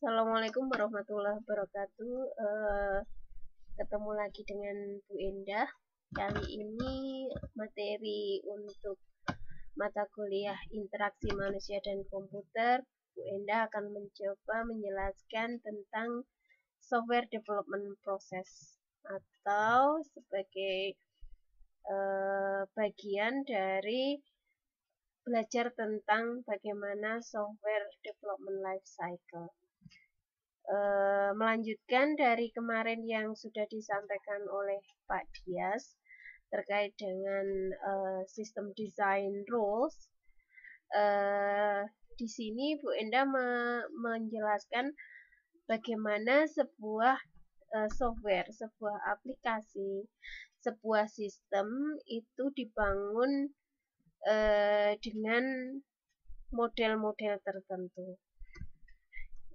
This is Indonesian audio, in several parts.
Assalamualaikum warahmatullahi wabarakatuh. Uh, ketemu lagi dengan Bu Endah. Kali ini materi untuk mata kuliah interaksi manusia dan komputer. Bu Endah akan mencoba menjelaskan tentang software development process atau sebagai uh, bagian dari belajar tentang bagaimana software development life cycle e, melanjutkan dari kemarin yang sudah disampaikan oleh Pak Dias terkait dengan e, sistem design rules. E, di sini Bu Enda me menjelaskan bagaimana sebuah e, software, sebuah aplikasi, sebuah sistem itu dibangun e, dengan model-model tertentu.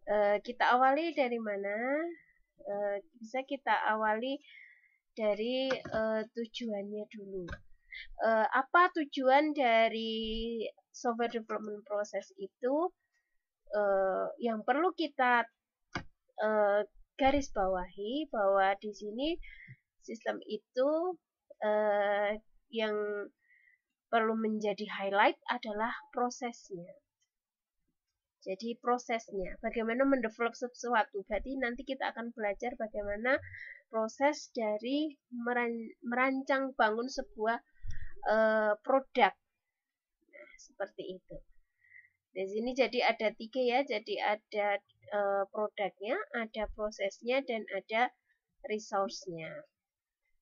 Eh, kita awali dari mana? Uh, bisa kita awali dari uh, tujuannya dulu. Uh, apa tujuan dari software development process itu? Uh, yang perlu kita uh, garis bawahi bahwa di sini sistem itu uh, yang perlu menjadi highlight adalah prosesnya jadi prosesnya, bagaimana mendevelop sesuatu. Berarti nanti kita akan belajar bagaimana proses dari merancang bangun sebuah e, produk. Nah, seperti itu. Di sini jadi ada tiga ya, jadi ada e, produknya, ada prosesnya, dan ada resource-nya.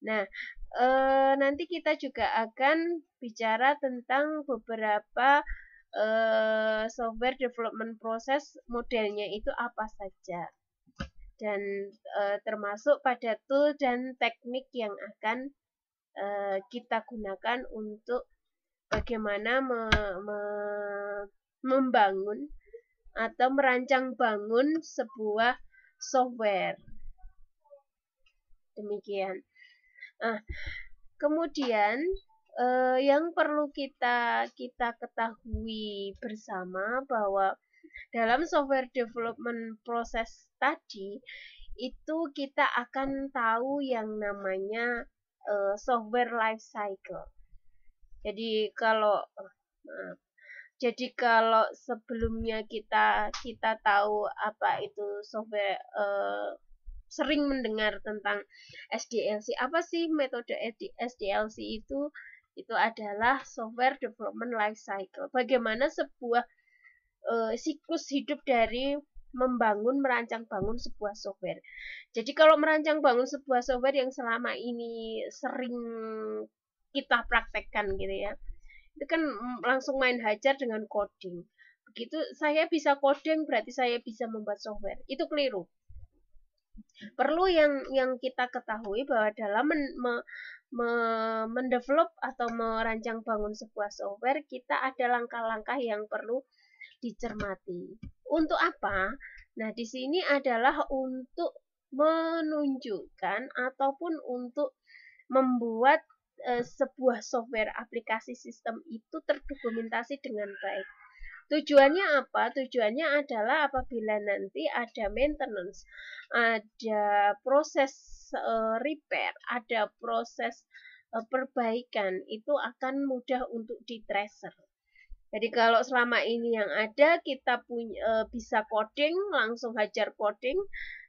Nah, e, nanti kita juga akan bicara tentang beberapa uh, software development proses modelnya itu apa saja dan uh, termasuk pada tool dan teknik yang akan uh, kita gunakan untuk bagaimana me me membangun atau merancang bangun sebuah software demikian. Nah, kemudian uh, yang perlu kita kita ketahui bersama bahwa dalam software development proses tadi itu kita akan tahu yang namanya uh, software life cycle. Jadi kalau maaf. Jadi kalau sebelumnya kita kita tahu apa itu software uh, sering mendengar tentang SDLC. Apa sih metode SDLC itu? itu adalah software development life cycle. Bagaimana sebuah e, siklus hidup dari membangun, merancang bangun sebuah software. Jadi kalau merancang bangun sebuah software yang selama ini sering kita praktekkan gitu ya, itu kan mm, langsung main hajar dengan coding. Begitu saya bisa coding berarti saya bisa membuat software. Itu keliru. Perlu yang yang kita ketahui bahwa dalam men, me, mendevelop atau merancang bangun sebuah software, kita ada langkah-langkah yang perlu dicermati. Untuk apa? Nah, di sini adalah untuk menunjukkan ataupun untuk membuat e, sebuah software aplikasi sistem itu terdokumentasi dengan baik. Tujuannya apa? Tujuannya adalah apabila nanti ada maintenance, ada proses eh, repair, ada proses eh, perbaikan, itu akan mudah untuk di tracer. Jadi kalau selama ini yang ada kita punya eh, bisa coding, langsung hajar coding.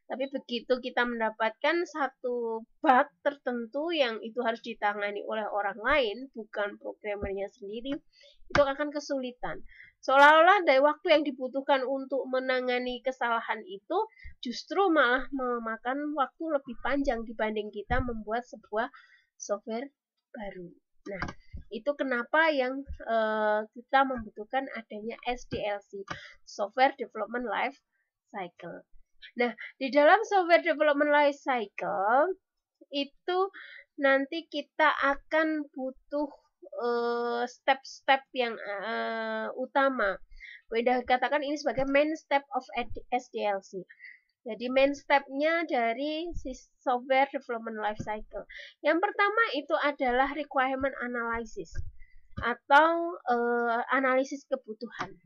Tapi begitu kita mendapatkan satu bug tertentu yang itu harus ditangani oleh orang lain, bukan programmernya sendiri, itu akan kesulitan. Seolah-olah dari waktu yang dibutuhkan untuk menangani kesalahan itu justru malah memakan waktu lebih panjang dibanding kita membuat sebuah software baru. Nah, itu kenapa yang uh, kita membutuhkan adanya SDLC, Software Development Life Cycle. Nah, di dalam Software Development Life Cycle itu nanti kita akan butuh Eh, step-step uh, yang uh, utama. Weda katakan ini sebagai main step of SDLC. Jadi main stepnya dari software development life cycle. Yang pertama itu adalah requirement analysis atau uh, analisis kebutuhan.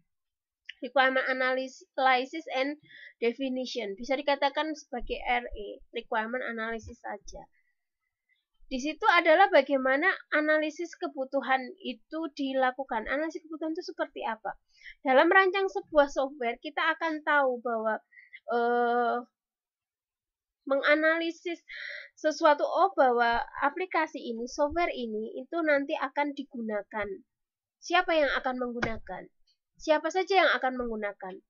Requirement analysis and definition bisa dikatakan sebagai RE, requirement analysis saja di situ adalah bagaimana analisis kebutuhan itu dilakukan. Analisis kebutuhan itu seperti apa? Dalam merancang sebuah software, kita akan tahu bahwa uh, menganalisis sesuatu oh bahwa aplikasi ini, software ini itu nanti akan digunakan. Siapa yang akan menggunakan? Siapa saja yang akan menggunakan?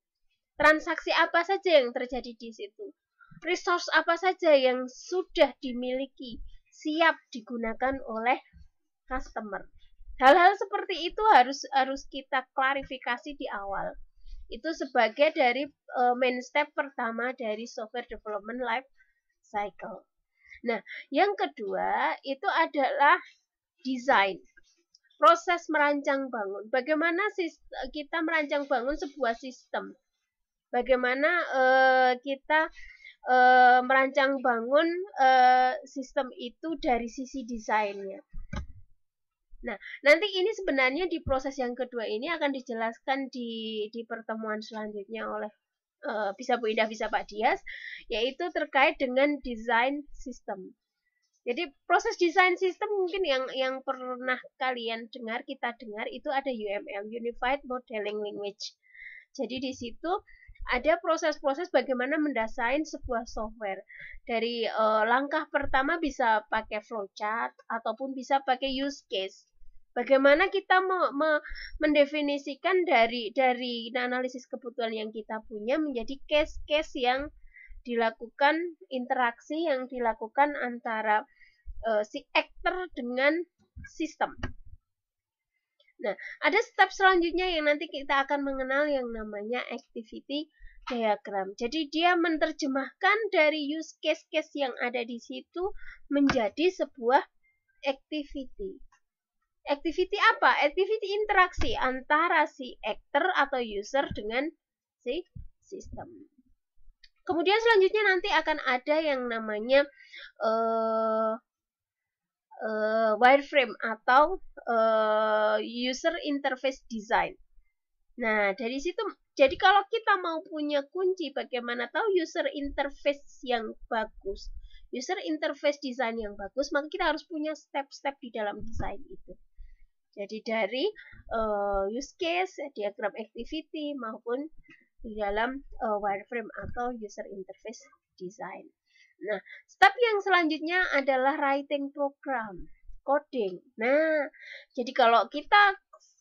Transaksi apa saja yang terjadi di situ? Resource apa saja yang sudah dimiliki? siap digunakan oleh customer. Hal-hal seperti itu harus harus kita klarifikasi di awal. Itu sebagai dari uh, main step pertama dari software development life cycle. Nah, yang kedua itu adalah design, Proses merancang bangun. Bagaimana kita merancang bangun sebuah sistem? Bagaimana uh, kita e, merancang bangun e, sistem itu dari sisi desainnya. Nah, nanti ini sebenarnya di proses yang kedua ini akan dijelaskan di di pertemuan selanjutnya oleh e, bisa Bu Indah, bisa Pak Dias, yaitu terkait dengan desain sistem. Jadi proses desain sistem mungkin yang yang pernah kalian dengar kita dengar itu ada UML Unified Modeling Language. Jadi di situ ada proses-proses bagaimana mendesain sebuah software. Dari uh, langkah pertama bisa pakai flowchart ataupun bisa pakai use case. Bagaimana kita me me mendefinisikan dari dari analisis kebutuhan yang kita punya menjadi case-case yang dilakukan interaksi yang dilakukan antara uh, si actor dengan sistem. Nah, ada step selanjutnya yang nanti kita akan mengenal yang namanya activity diagram. Jadi dia menerjemahkan dari use case-case yang ada di situ menjadi sebuah activity. Activity apa? Activity interaksi antara si actor atau user dengan si sistem. Kemudian selanjutnya nanti akan ada yang namanya uh, uh, wireframe atau uh, user interface design. Nah, dari situ jadi kalau kita mau punya kunci bagaimana tahu user interface yang bagus, user interface design yang bagus, maka kita harus punya step-step di dalam desain itu. Jadi dari uh, use case, diagram activity maupun di dalam uh, wireframe atau user interface design. Nah, step yang selanjutnya adalah writing program, coding. Nah, jadi kalau kita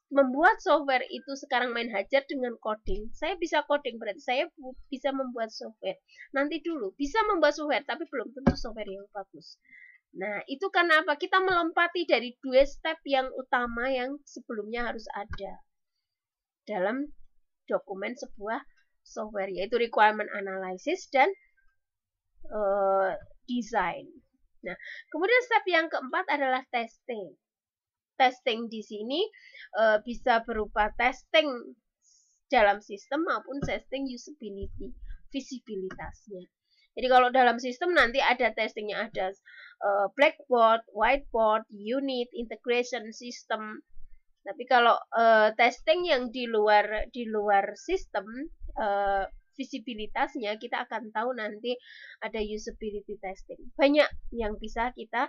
membuat software itu sekarang main hajar dengan coding. Saya bisa coding berarti saya bisa membuat software. Nanti dulu bisa membuat software tapi belum tentu software yang bagus. Nah, itu karena apa? Kita melompati dari dua step yang utama yang sebelumnya harus ada dalam dokumen sebuah software yaitu requirement analysis dan uh, design. Nah, kemudian step yang keempat adalah testing. Testing di sini uh, bisa berupa testing dalam sistem maupun testing usability, visibilitasnya. Jadi kalau dalam sistem nanti ada testingnya ada uh, blackboard, whiteboard, unit, integration system. Tapi kalau uh, testing yang di luar di luar sistem uh, visibilitasnya kita akan tahu nanti ada usability testing. Banyak yang bisa kita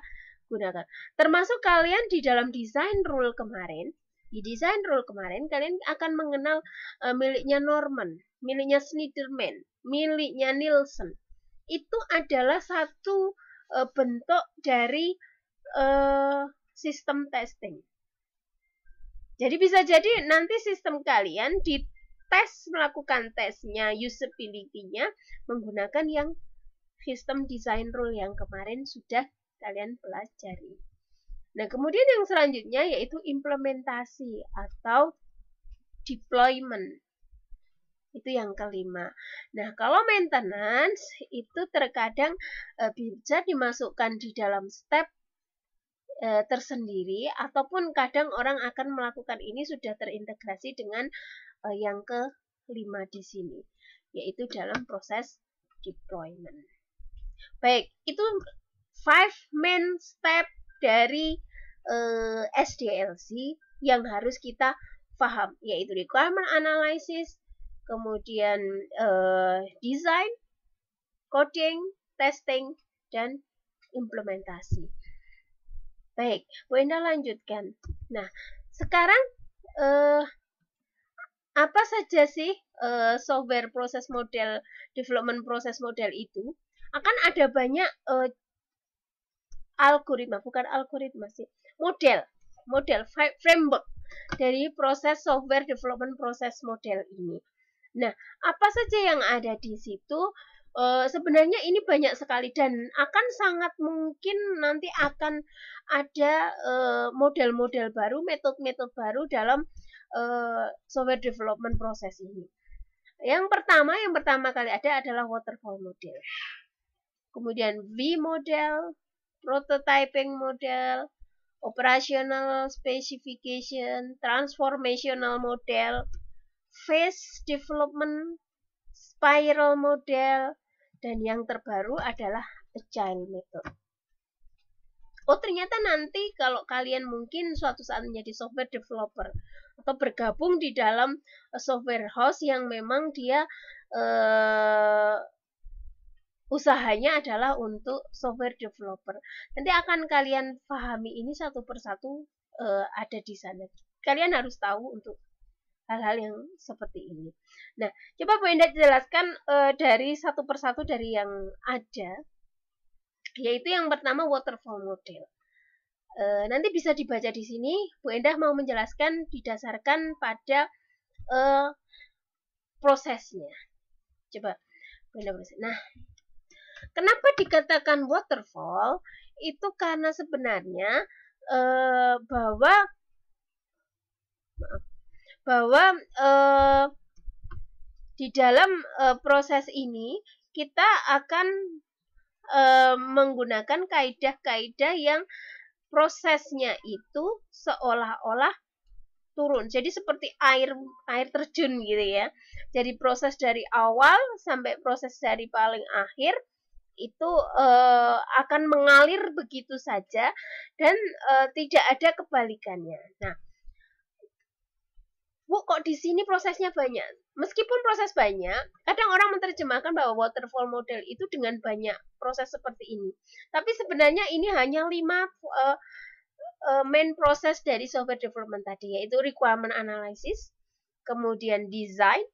gunakan. Termasuk kalian di dalam design rule kemarin, di design rule kemarin kalian akan mengenal uh, miliknya Norman, miliknya Schneiderman miliknya Nielsen. Itu adalah satu uh, bentuk dari uh, sistem testing. Jadi bisa jadi nanti sistem kalian di tes melakukan tesnya usability-nya menggunakan yang sistem design rule yang kemarin sudah kalian pelajari. Nah, kemudian yang selanjutnya yaitu implementasi atau deployment. Itu yang kelima. Nah, kalau maintenance itu terkadang e, bisa dimasukkan di dalam step eh, tersendiri ataupun kadang orang akan melakukan ini sudah terintegrasi dengan uh, yang kelima di sini, yaitu dalam proses deployment. Baik, itu five main step dari uh, eh, SDLC yang harus kita paham, yaitu requirement analysis, kemudian uh, design, coding, testing, dan implementasi. Baik, Bu Enda lanjutkan. Nah, sekarang eh, apa saja sih uh, software proses model development proses model itu akan ada banyak uh, algoritma bukan algoritma sih model model framework dari proses software development proses model ini nah apa saja yang ada di situ Uh, sebenarnya ini banyak sekali dan akan sangat mungkin nanti akan ada model-model uh, baru, metode-metode baru dalam uh, software development proses ini. Yang pertama, yang pertama kali ada adalah waterfall model. Kemudian V model, prototyping model, operational specification, transformational model, phase development, spiral model, dan yang terbaru adalah agile method. Oh ternyata nanti kalau kalian mungkin suatu saat menjadi software developer, atau bergabung di dalam eh, software house yang memang dia uh, usahanya adalah untuk software developer. Nanti akan kalian pahami ini satu persatu uh, ada di sana. Kalian harus tahu untuk hal-hal yang seperti ini. Nah, coba Bu Indah jelaskan uh, dari satu persatu dari yang ada, yaitu yang pertama waterfall model. E, nanti bisa dibaca di sini. Bu Endah mau menjelaskan didasarkan pada e, prosesnya. Coba Bu Endah proses. Nah, kenapa dikatakan waterfall? Itu karena sebenarnya e, bahwa maaf, bahwa e, di dalam e, proses ini kita akan e, menggunakan kaidah-kaidah yang prosesnya itu seolah-olah turun. Jadi seperti air air terjun gitu ya. Jadi proses dari awal sampai proses dari paling akhir itu uh, akan mengalir begitu saja dan uh, tidak ada kebalikannya. Nah, Bu, kok di sini prosesnya banyak? Meskipun proses banyak, kadang orang menerjemahkan bahwa waterfall model itu dengan banyak proses seperti ini. Tapi sebenarnya ini hanya lima uh, uh, main proses dari software development tadi, yaitu requirement analysis, kemudian design,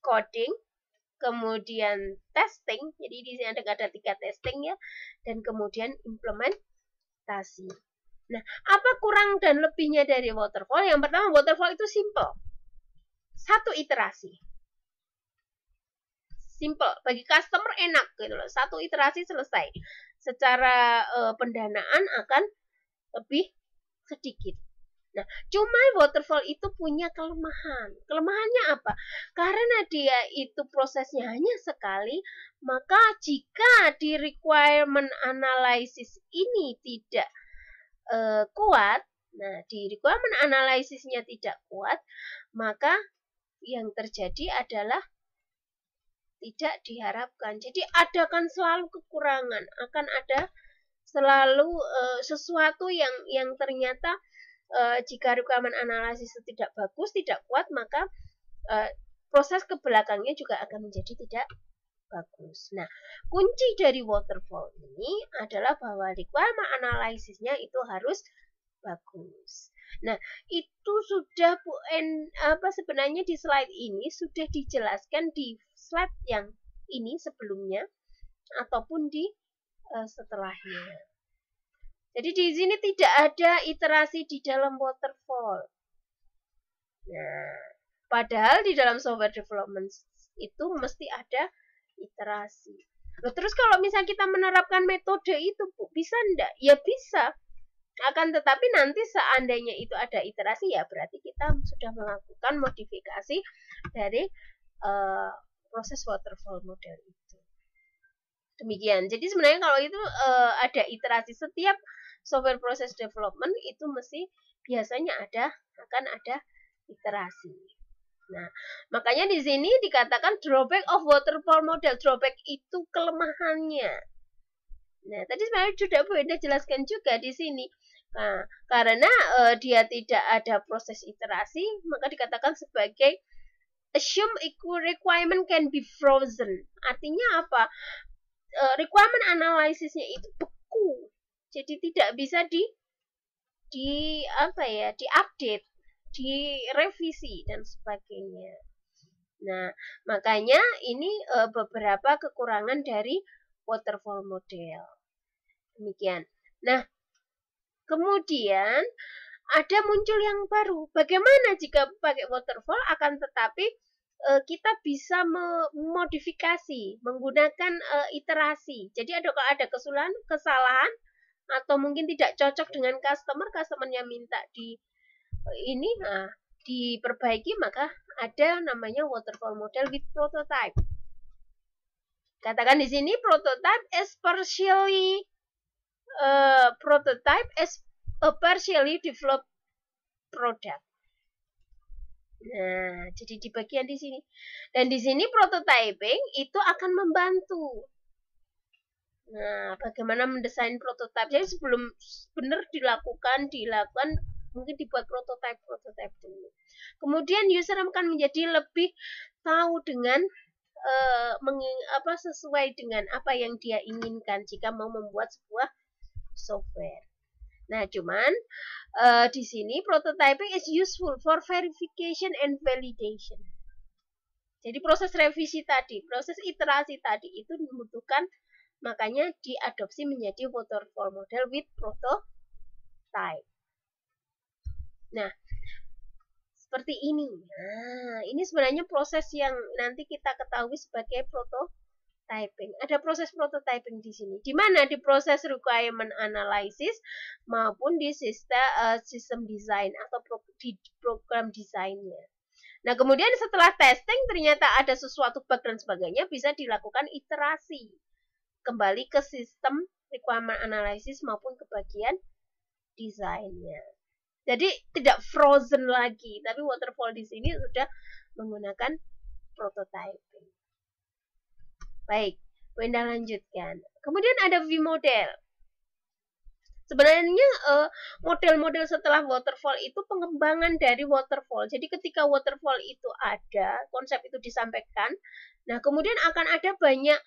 coding, kemudian testing. Jadi di sini ada, ada tiga testing ya, dan kemudian implementasi. Nah, apa kurang dan lebihnya dari waterfall? Yang pertama, waterfall itu simple. Satu iterasi. Simple. Bagi customer enak gitu loh. Satu iterasi selesai. Secara uh, pendanaan akan lebih sedikit. Nah, cuma waterfall itu punya kelemahan. Kelemahannya apa? Karena dia itu prosesnya hanya sekali, maka jika di requirement analysis ini tidak e, kuat, nah di requirement analisisnya tidak kuat, maka yang terjadi adalah tidak diharapkan. Jadi ada kan selalu kekurangan, akan ada selalu e, sesuatu yang yang ternyata e, jika rekaman analisis tidak bagus, tidak kuat, maka e, proses kebelakangnya juga akan menjadi tidak bagus. Nah, kunci dari waterfall ini adalah bahwa requirement analisisnya itu harus bagus. Nah, itu sudah Bu en, apa sebenarnya di slide ini sudah dijelaskan di slide yang ini sebelumnya ataupun di uh, setelahnya. Jadi di sini tidak ada iterasi di dalam waterfall. Nah, padahal di dalam software development itu mesti ada iterasi. Loh, nah, terus kalau misalnya kita menerapkan metode itu, Bu, bisa ndak? Ya bisa. Akan tetapi nanti seandainya itu ada iterasi ya berarti kita sudah melakukan modifikasi dari uh, proses waterfall model itu. Demikian. Jadi sebenarnya kalau itu uh, ada iterasi setiap software process development itu mesti biasanya ada akan ada iterasi. Nah, makanya di sini dikatakan drawback of waterfall model. Drawback itu kelemahannya. Nah, tadi sebenarnya sudah Bu jelaskan juga di sini. Nah, karena uh, dia tidak ada proses iterasi, maka dikatakan sebagai assume requirement can be frozen. Artinya apa? Uh, requirement analysisnya itu beku. Jadi tidak bisa di di apa ya, diupdate direvisi dan sebagainya. Nah, makanya ini e, beberapa kekurangan dari waterfall model. Demikian. Nah, kemudian ada muncul yang baru. Bagaimana jika pakai waterfall akan tetapi e, kita bisa memodifikasi menggunakan e, iterasi. Jadi ada kalau ada kesalahan, kesalahan atau mungkin tidak cocok dengan customer, yang minta di ini nah, diperbaiki maka ada namanya waterfall model with prototype. Katakan di sini prototype is partially uh, prototype is a partially developed product. Nah, jadi di bagian di sini. Dan di sini prototyping itu akan membantu. Nah, bagaimana mendesain prototipe? Jadi sebelum benar dilakukan, dilakukan mungkin dibuat prototipe prototipe dulu kemudian user akan menjadi lebih tahu dengan uh, eh, menging, apa sesuai dengan apa yang dia inginkan jika mau membuat sebuah software Nah, cuman uh, di sini prototyping is useful for verification and validation. Jadi proses revisi tadi, proses iterasi tadi itu membutuhkan makanya diadopsi menjadi waterfall model with prototype. Nah, seperti ini. Nah, ini sebenarnya proses yang nanti kita ketahui sebagai prototyping. Ada proses prototyping di sini. Di mana di proses requirement analysis maupun di eh, sistem uh, sistem design atau pro, di program desainnya. Nah, kemudian setelah testing ternyata ada sesuatu bug dan sebagainya bisa dilakukan iterasi kembali ke sistem requirement analysis maupun ke bagian desainnya. Jadi tidak frozen lagi, tapi waterfall di sini sudah menggunakan prototyping. Baik, Wenda lanjutkan. Kemudian ada V model. Sebenarnya eh, model-model setelah waterfall itu pengembangan dari waterfall. Jadi ketika waterfall itu ada, konsep itu disampaikan. Nah, kemudian akan ada banyak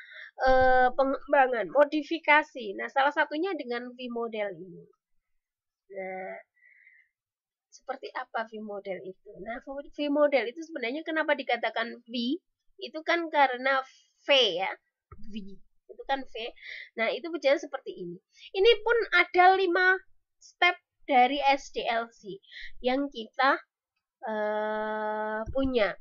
eh, pengembangan, modifikasi. Nah, salah satunya dengan V model ini. Nah, seperti apa V model itu. Nah, V model itu sebenarnya kenapa dikatakan V? Itu kan karena V ya. V itu kan V. Nah, itu berjalan seperti ini. Ini pun ada 5 step dari SDLC yang kita uh, punya.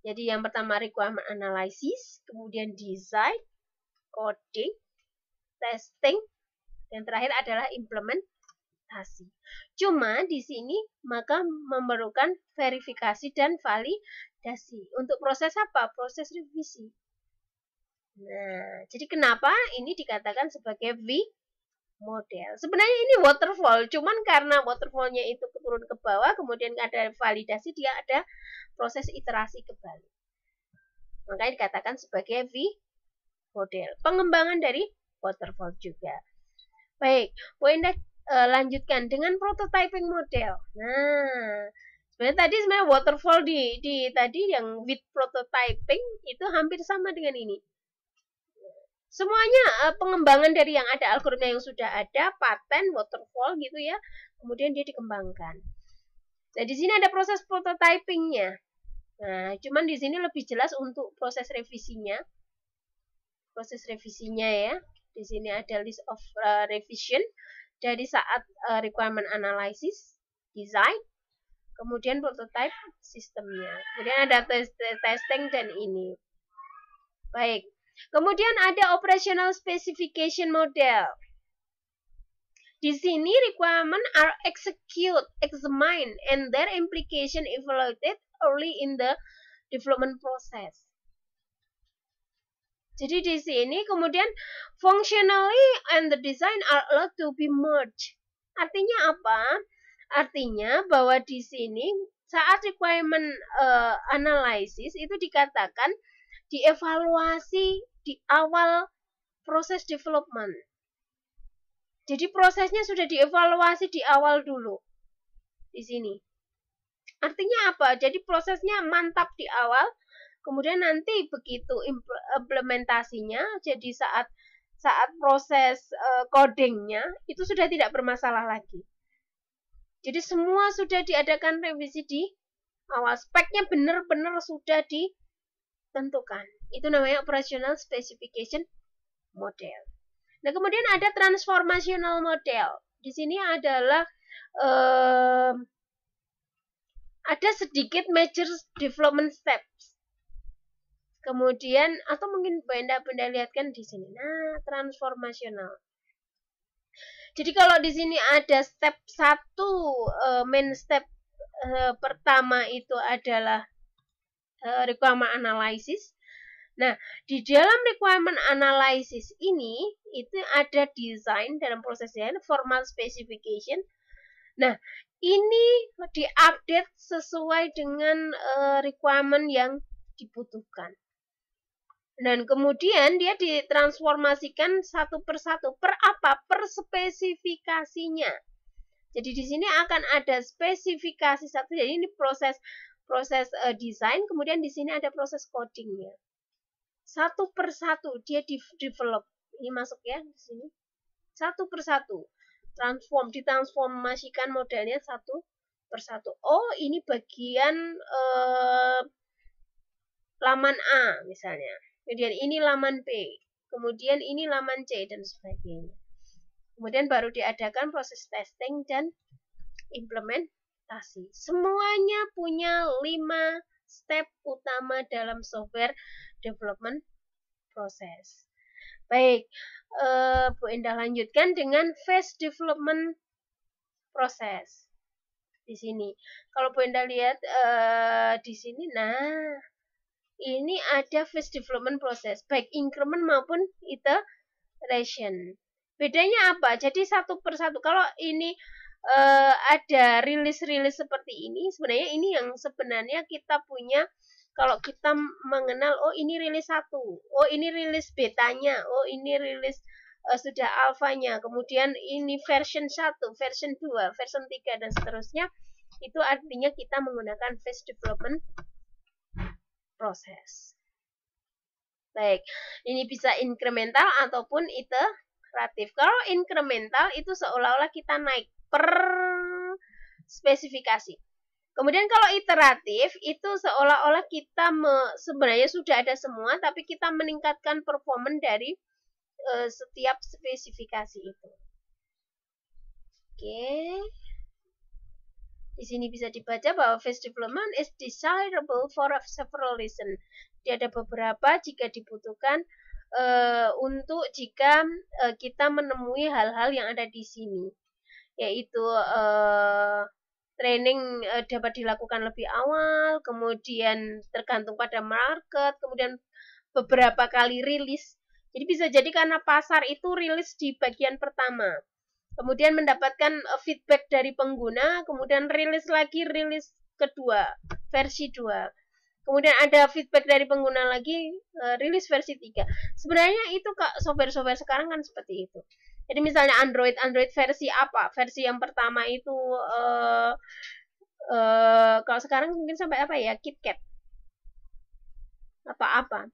Jadi yang pertama requirement analysis, kemudian design, coding, testing, dan terakhir adalah implement validasi. Cuma di sini maka memerlukan verifikasi dan validasi. Untuk proses apa? Proses revisi. Nah, jadi kenapa ini dikatakan sebagai V model? Sebenarnya ini waterfall, cuman karena waterfallnya itu turun ke bawah, kemudian ada validasi, dia ada proses iterasi kembali. Makanya dikatakan sebagai V model. Pengembangan dari waterfall juga. Baik, poin uh, lanjutkan dengan prototyping model. Nah, sebenarnya tadi sebenarnya waterfall di di tadi yang with prototyping itu hampir sama dengan ini. Semuanya uh, pengembangan dari yang ada algoritma yang sudah ada, paten, waterfall gitu ya. Kemudian dia dikembangkan. Nah, di sini ada proses prototypingnya. Nah, cuman di sini lebih jelas untuk proses revisinya. Proses revisinya ya. Di sini ada list of uh, revision dari saat uh, requirement analysis, design, kemudian prototype sistemnya. Kemudian ada test testing dan ini. Baik. Kemudian ada operational specification model. Di sini requirement are execute, examine, and their implication evaluated early in the development process. Jadi di sini kemudian functionally and the design are allowed to be merged. Artinya apa? Artinya bahwa di sini saat requirement uh, analysis itu dikatakan dievaluasi di awal proses development. Jadi prosesnya sudah dievaluasi di awal dulu. Di sini. Artinya apa? Jadi prosesnya mantap di awal, Kemudian nanti begitu implementasinya, jadi saat saat proses eh, codingnya itu sudah tidak bermasalah lagi. Jadi semua sudah diadakan revisi di awal. Speknya benar-benar sudah ditentukan. Itu namanya operational specification model. Nah kemudian ada transformational model. Di sini adalah eh, ada sedikit major development steps. Kemudian atau mungkin benda-benda lihatkan di sini. Nah, transformasional. Jadi kalau di sini ada step 1 eh, main step eh, pertama itu adalah eh, requirement analysis. Nah, di dalam requirement analysis ini itu ada design dalam prosesnya formal specification. Nah, ini diupdate sesuai dengan requirement yang dibutuhkan. Dan kemudian dia ditransformasikan satu persatu per apa? Per spesifikasinya. Jadi di sini akan ada spesifikasi satu. Jadi ini proses proses uh, desain, kemudian di sini ada proses codingnya. Satu persatu dia di develop. Ini masuk ya di sini. Satu persatu transform ditransformasikan modelnya satu persatu. Oh, ini bagian uh, laman A misalnya. Kemudian ini laman B, kemudian ini laman C dan sebagainya. Kemudian baru diadakan proses testing dan implementasi. Semuanya punya 5 step utama dalam software development proses. Baik, eh, Bu Endah lanjutkan dengan phase development proses di sini. Kalau Bu Endah lihat eh, di sini, nah ini ada phase development proses baik increment maupun iteration. Bedanya apa? Jadi satu persatu kalau ini uh, ada rilis-rilis seperti ini, sebenarnya ini yang sebenarnya kita punya kalau kita mengenal oh ini rilis satu, oh ini rilis betanya, oh ini rilis uh, sudah alfanya, kemudian ini version satu, version dua, version tiga dan seterusnya. Itu artinya kita menggunakan phase development proses. Baik, ini bisa incremental ataupun iteratif. Kalau incremental itu seolah-olah kita naik per spesifikasi. Kemudian kalau iteratif itu seolah-olah kita me, sebenarnya sudah ada semua tapi kita meningkatkan performan dari uh, setiap spesifikasi itu. Oke. Okay. Di sini bisa dibaca bahwa face development is desirable for several reasons. Jadi ada beberapa jika dibutuhkan uh, untuk jika uh, kita menemui hal-hal yang ada di sini, yaitu uh, training uh, dapat dilakukan lebih awal, kemudian tergantung pada market, kemudian beberapa kali rilis. Jadi bisa jadi karena pasar itu rilis di bagian pertama kemudian mendapatkan eh, feedback dari pengguna, kemudian rilis lagi rilis kedua, versi 2. Kemudian ada feedback dari pengguna lagi, eh, rilis versi 3. Sebenarnya itu Kak software-software sekarang kan seperti itu. Jadi misalnya Android, Android versi apa? Versi yang pertama itu uh, uh, kalau sekarang mungkin sampai apa ya? KitKat. Apa-apa.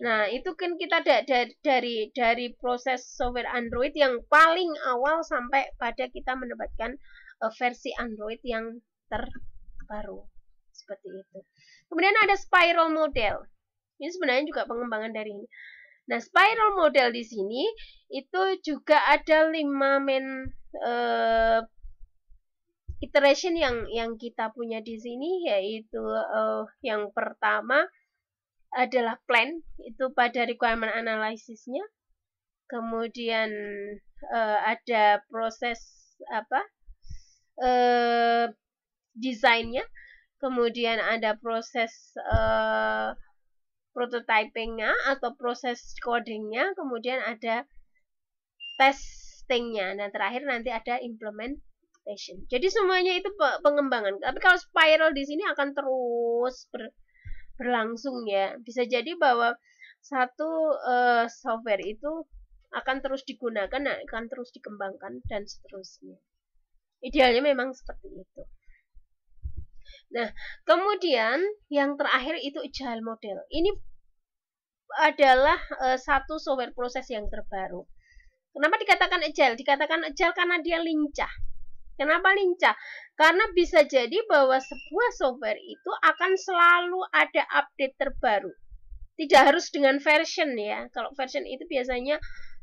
Nah, itu kan kita da da dari dari proses software Android yang paling awal sampai pada kita mendapatkan uh, versi Android yang terbaru. Seperti itu. Kemudian ada spiral model. Ini sebenarnya juga pengembangan dari ini. Nah, spiral model di sini itu juga ada 5 main uh, iteration yang yang kita punya di sini yaitu uh, yang pertama adalah plan itu pada requirement analysisnya, kemudian uh, ada proses apa uh, desainnya kemudian ada proses uh, prototypingnya atau proses codingnya kemudian ada testingnya dan nah, terakhir nanti ada implementation jadi semuanya itu pengembangan tapi kalau spiral di sini akan terus ber, berlangsung ya. Bisa jadi bahwa satu uh, software itu akan terus digunakan, akan terus dikembangkan dan seterusnya. Idealnya memang seperti itu. Nah, kemudian yang terakhir itu agile model. Ini adalah uh, satu software proses yang terbaru. Kenapa dikatakan agile? Dikatakan agile karena dia lincah Kenapa lincah? Karena bisa jadi bahwa sebuah software itu akan selalu ada update terbaru. Tidak harus dengan version ya. Kalau version itu biasanya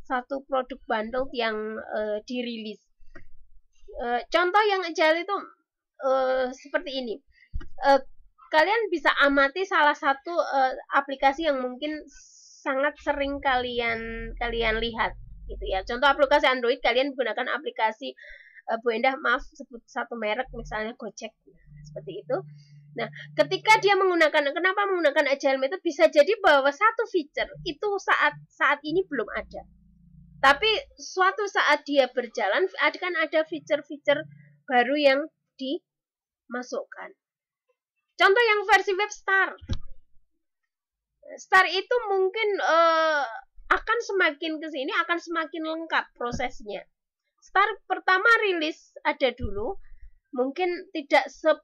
satu produk bundle yang uh, dirilis. Uh, contoh yang agile itu uh, seperti ini. Uh, kalian bisa amati salah satu uh, aplikasi yang mungkin sangat sering kalian kalian lihat gitu ya. Contoh aplikasi Android kalian gunakan aplikasi uh, Bu Endah maaf sebut satu merek misalnya Gojek nah, seperti itu Nah, ketika dia menggunakan kenapa menggunakan agile method bisa jadi bahwa satu feature itu saat saat ini belum ada. Tapi suatu saat dia berjalan akan ada feature-feature baru yang dimasukkan. Contoh yang versi web star. Star itu mungkin uh, akan semakin ke sini akan semakin lengkap prosesnya. Star pertama rilis ada dulu, mungkin tidak se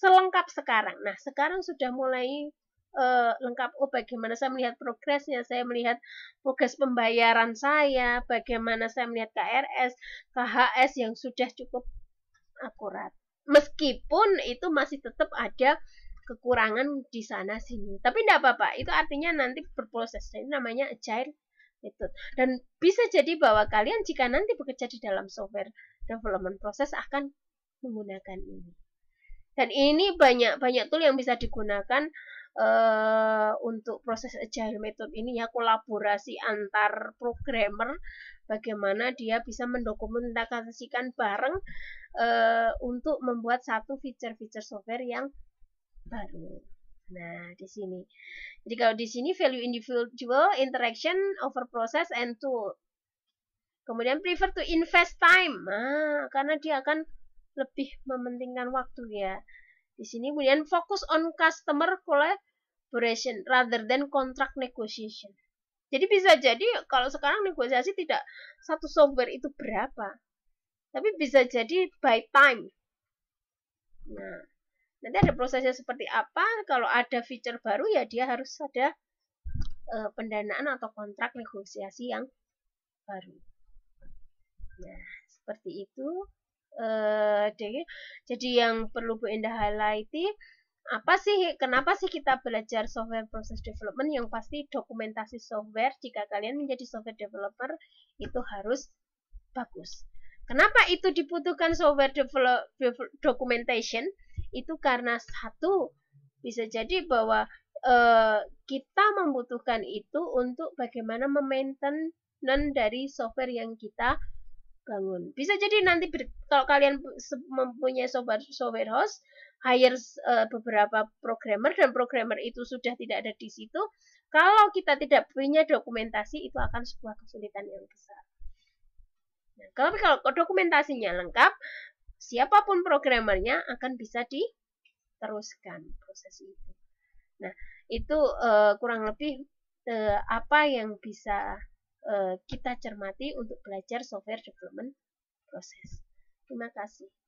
selengkap sekarang. Nah, sekarang sudah mulai uh, lengkap. Oh, bagaimana saya melihat progresnya? Saya melihat progres pembayaran saya, bagaimana saya melihat KRS, KHS yang sudah cukup akurat. Meskipun itu masih tetap ada kekurangan di sana sini. Tapi tidak apa-apa, itu artinya nanti berproses. Ini namanya agile itu dan bisa jadi bahwa kalian jika nanti bekerja di dalam software development proses akan menggunakan ini dan ini banyak banyak tool yang bisa digunakan uh, untuk proses agile method ini ya kolaborasi antar programmer bagaimana dia bisa mendokumentasikan bareng uh, untuk membuat satu feature-feature software yang baru. Nah, di sini. Jadi kalau di sini value individual, interaction over process and tool. Kemudian prefer to invest time. Nah, karena dia akan lebih mementingkan waktu ya. Di sini kemudian fokus on customer collaboration rather than contract negotiation. Jadi bisa jadi kalau sekarang negosiasi tidak satu software itu berapa. Tapi bisa jadi by time. Nah, Nanti ada prosesnya seperti apa, kalau ada fitur baru ya dia harus ada e, pendanaan atau kontrak negosiasi yang baru. Nah, seperti itu. E, jadi yang perlu Bu Indah highlight apa sih kenapa sih kita belajar software process development yang pasti dokumentasi software jika kalian menjadi software developer itu harus bagus. Kenapa itu dibutuhkan software develop, develop documentation? itu karena satu bisa jadi bahwa eh, kita membutuhkan itu untuk bagaimana memaintain dari software yang kita bangun. Bisa jadi nanti kalau kalian mempunyai software software host hire uh, beberapa programmer dan programmer itu sudah tidak ada di situ, kalau kita tidak punya dokumentasi itu akan sebuah kesulitan yang besar. Nah, kalau, kalau dokumentasinya lengkap, siapapun programmernya akan bisa diteruskan proses itu. Nah, itu uh, kurang lebih uh, apa yang bisa uh, kita cermati untuk belajar software development proses. Terima kasih.